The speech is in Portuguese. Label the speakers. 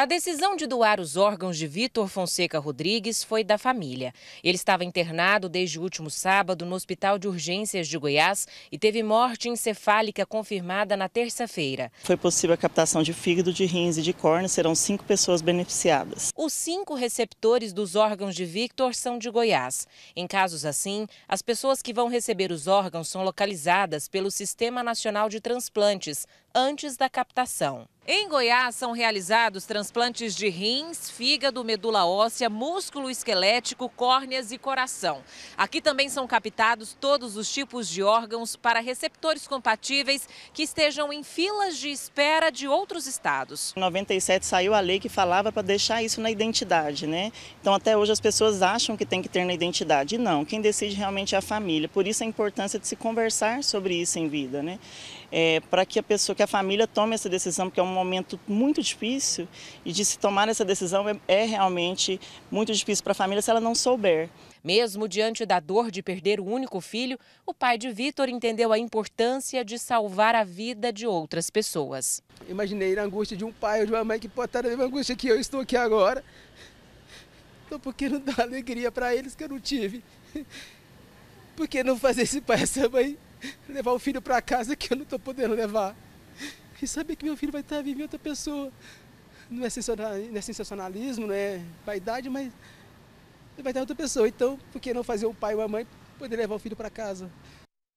Speaker 1: A decisão de doar os órgãos de Vitor Fonseca Rodrigues foi da família. Ele estava internado desde o último sábado no Hospital de Urgências de Goiás e teve morte encefálica confirmada na terça-feira.
Speaker 2: Foi possível a captação de fígado, de rins e de córneas, serão cinco pessoas beneficiadas.
Speaker 1: Os cinco receptores dos órgãos de Victor são de Goiás. Em casos assim, as pessoas que vão receber os órgãos são localizadas pelo Sistema Nacional de Transplantes, antes da captação. Em Goiás são realizados transplantes de rins, fígado, medula óssea, músculo esquelético, córneas e coração. Aqui também são captados todos os tipos de órgãos para receptores compatíveis que estejam em filas de espera de outros
Speaker 2: estados. Em 97 saiu a lei que falava para deixar isso na identidade, né? Então até hoje as pessoas acham que tem que ter na identidade. Não, quem decide realmente é a família. Por isso a importância de se conversar sobre isso em vida, né? É, para que a pessoa, que a família tome essa decisão, porque é uma momento muito difícil e de se tomar essa decisão é, é realmente muito difícil para a família se ela não souber. Mesmo diante da dor de perder o único filho, o pai de Vitor entendeu a importância
Speaker 3: de salvar a vida de outras
Speaker 1: pessoas.
Speaker 3: Imaginei a angústia de um pai ou de uma mãe que pode estar na mesma angústia que eu estou aqui agora. Então, porque não dar alegria para eles que eu não tive? Por que não fazer esse pai e essa mãe levar o filho para casa que eu não estou podendo levar? E saber que meu filho vai estar vivendo outra pessoa. É não é, sensacionalismo, não é vaidade, mas vai estar outra pessoa. Então, por que não fazer o pai ou a mãe poder levar o filho para casa?